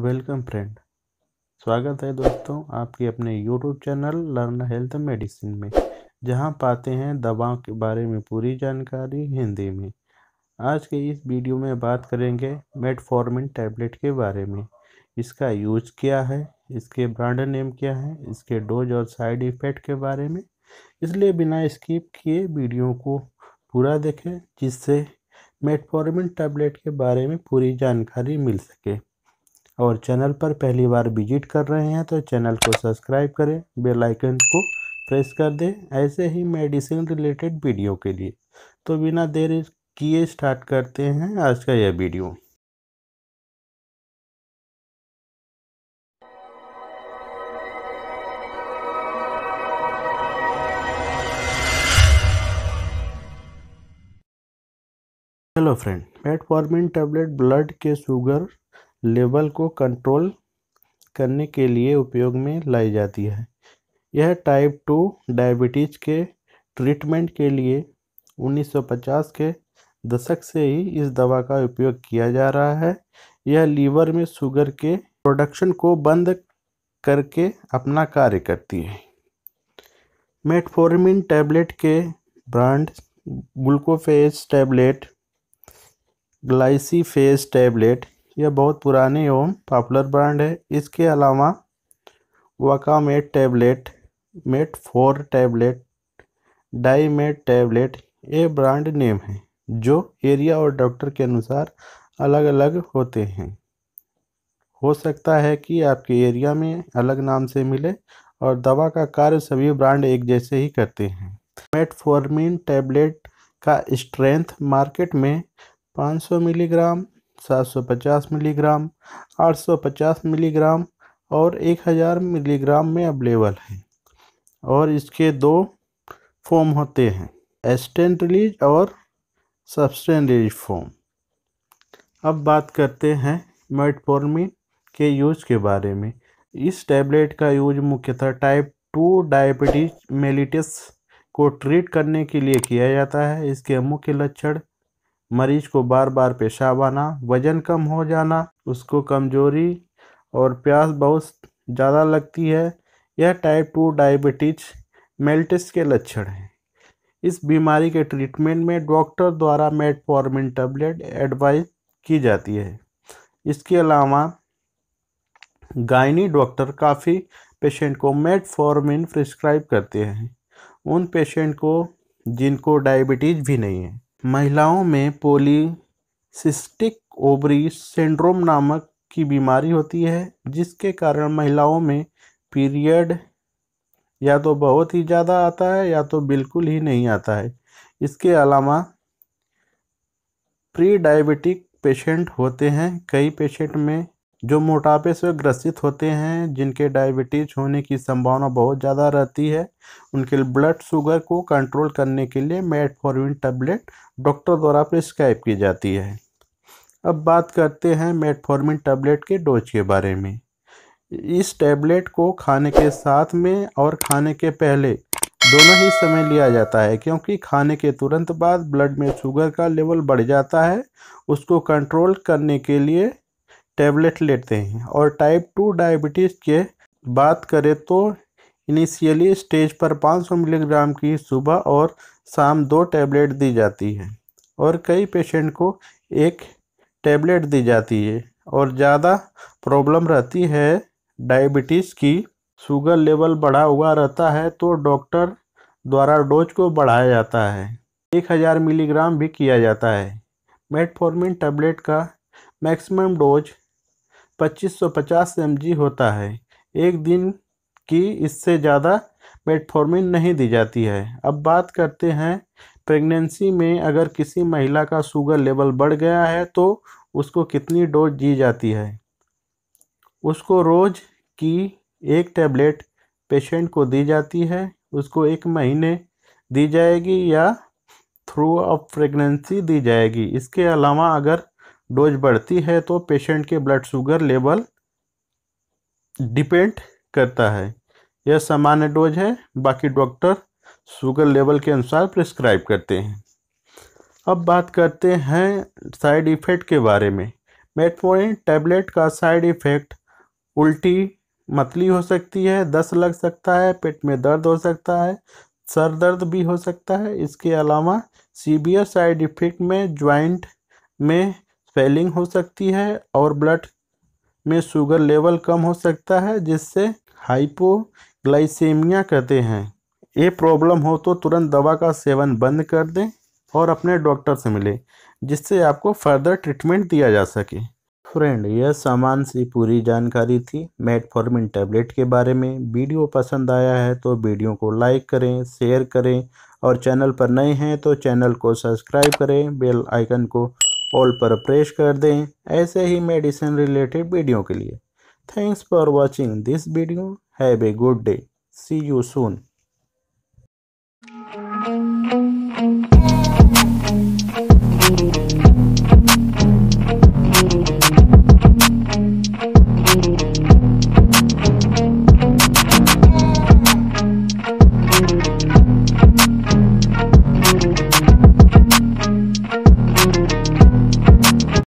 welcome friend स्वागत है दोस्तों आपके अपने YouTube channel learn health medicine में जहां पाते हैं दवाओं के बारे में पूरी जानकारी हिंदी में आज के इस वीडियो में बात करेंगे मेटफॉर्मिन टैबलेट के बारे में इसका यूज क्या है इसके ब्रांड नेम क्या है इसके डोज और साइड इफ़ेक्ट के बारे में इसलिए बिना स्किप किए वीडियो को पूरा देखें जिससे मेटफॉर्मिन टैबलेट के बारे में पूरी जानकारी मिल सके और चैनल पर पहली बार विजिट कर रहे हैं तो चैनल को सब्सक्राइब करें बेल आइकन को प्रेस कर दें ऐसे ही मेडिसिन रिलेटेड वीडियो के लिए तो बिना देर किए स्टार्ट करते हैं आज का यह video hello friend metformin tablet blood के शुगर लेवल को कंट्रोल करने के लिए उपयोग में लाई जाती है यह टाइप टू डायबिटीज के ट्रीटमेंट के लिए 1950 के दशक से ही इस दवा का उपयोग किया जा रहा है यह लीवर में शुगर के प्रोडक्शन को बंद करके अपना कार्य करती है मेटफोरमिन टैबलेट के brand Glucophage tablet Glyciphage tablet यह बहुत पुरानी एवं पॉपुलर ब्रांड है इसके अलावा Met tablet Metfor tablet Met tablet ये ब्रांड नेम है जो एरिया और डॉक्टर के अनुसार अलग अलग होते हैं हो सकता है कि आपके एरिया में अलग नाम से मिले और दवा का कार्य सभी ब्रांड एक जैसे ही करते हैं मेटफॉर्मिन टैबलेट का स्ट्रेंथ मार्केट में 500 मिलीग्राम 750 मिलीग्राम 850 मिलीग्राम और 1000 मिलीग्राम में अवेलेबल है और इसके दो फॉर्म होते हैं एस्टेंट रिलीज और सबस्टेंट रिलीज फॉर्म अब बात करते हैं मेटफॉर्मिन के यूज के बारे में इस टैबलेट का यूज मुख्यतः टाइप टू डायबिटीज मेलिटिस को ट्रीट करने के लिए किया जाता है इसके मुख्य लक्षण मरीज को बार बार पेशाब आना वज़न कम हो जाना उसको कमज़ोरी और प्यास बहुत ज़्यादा लगती है यह टाइप टू डायबिटीज मेल्टिस के लक्षण हैं इस बीमारी के ट्रीटमेंट में डॉक्टर द्वारा मेटफॉर्मिन टैबलेट एडवाइस की जाती है इसके अलावा गायनी डॉक्टर काफ़ी पेशेंट को मेटफॉर्मिन प्रिस्क्राइब करते हैं उन पेशेंट को जिनको डायबिटीज़ भी नहीं है महिलाओं में पॉलीसिस्टिक ओवरी सिंड्रोम नामक की बीमारी होती है जिसके कारण महिलाओं में पीरियड या तो बहुत ही ज़्यादा आता है या तो बिल्कुल ही नहीं आता है इसके अलावा प्री डायबिटिक पेशेंट होते हैं कई पेशेंट में जो मोटापे से ग्रसित होते हैं जिनके डायबिटीज होने की संभावना बहुत ज़्यादा रहती है उनके ब्लड शुगर को कंट्रोल करने के लिए मेटफॉर्मिन टैबलेट डॉक्टर द्वारा प्रिस्क्राइब की जाती है अब बात करते हैं मेटफॉर्मिन टैबलेट के डोज के बारे में इस टैबलेट को खाने के साथ में और खाने के पहले दोनों ही समय लिया जाता है क्योंकि खाने के तुरंत बाद ब्लड में शुगर का लेवल बढ़ जाता है उसको कंट्रोल करने के लिए टैबलेट लेते हैं और टाइप टू डायबिटीज़ के बात करें तो इनिशियली स्टेज पर 500 मिलीग्राम की सुबह और शाम दो टैबलेट दी जाती है और कई पेशेंट को एक टैबलेट दी जाती है और ज़्यादा प्रॉब्लम रहती है डायबिटीज़ की शुगर लेवल बढ़ा हुआ रहता है तो डॉक्टर द्वारा डोज को बढ़ाया जाता है एक हज़ार मिलीग्राम भी किया जाता है मेटफॉर्मिन टैबलेट का मैक्सिमम डोज 2550 mg होता है एक दिन की इससे ज़्यादा मेटफॉर्मिन नहीं दी जाती है अब बात करते हैं प्रेगनेंसी में अगर किसी महिला का शुगर लेवल बढ़ गया है तो उसको कितनी डोज दी जाती है उसको रोज़ की एक टैबलेट पेशेंट को दी जाती है उसको एक महीने दी जाएगी या थ्रू ऑफ प्रेगनेंसी दी जाएगी इसके अलावा अगर डोज बढ़ती है तो पेशेंट के ब्लड शुगर लेवल डिपेंड करता है यह सामान्य डोज है बाकी डॉक्टर शुगर लेवल के अनुसार प्रिस्क्राइब करते हैं अब बात करते हैं साइड इफ़ेक्ट के बारे में मेटमोइन टैबलेट का साइड इफ़ेक्ट उल्टी मतली हो सकती है दस लग सकता है पेट में दर्द हो सकता है सर दर्द भी हो सकता है इसके अलावा सीवियर साइड इफ़ेक्ट में ज्वाइंट में स्वेलिंग हो सकती है और ब्लड में शुगर लेवल कम हो सकता है जिससे हाइपोग्लाइसेमिया कहते हैं ये प्रॉब्लम हो तो तुरंत दवा का सेवन बंद कर दें और अपने डॉक्टर से मिलें जिससे आपको फर्दर ट्रीटमेंट दिया जा सके फ्रेंड यह सामान सी पूरी जानकारी थी मेटफॉर्मिन टैबलेट के बारे में वीडियो पसंद आया है तो वीडियो को लाइक करें शेयर करें और चैनल पर नए हैं तो चैनल को सब्सक्राइब करें बेल आइकन को ऑल पर प्रेस कर दें ऐसे ही मेडिसिन रिलेटेड वीडियो के लिए thanks for watching this video have a good day see you soon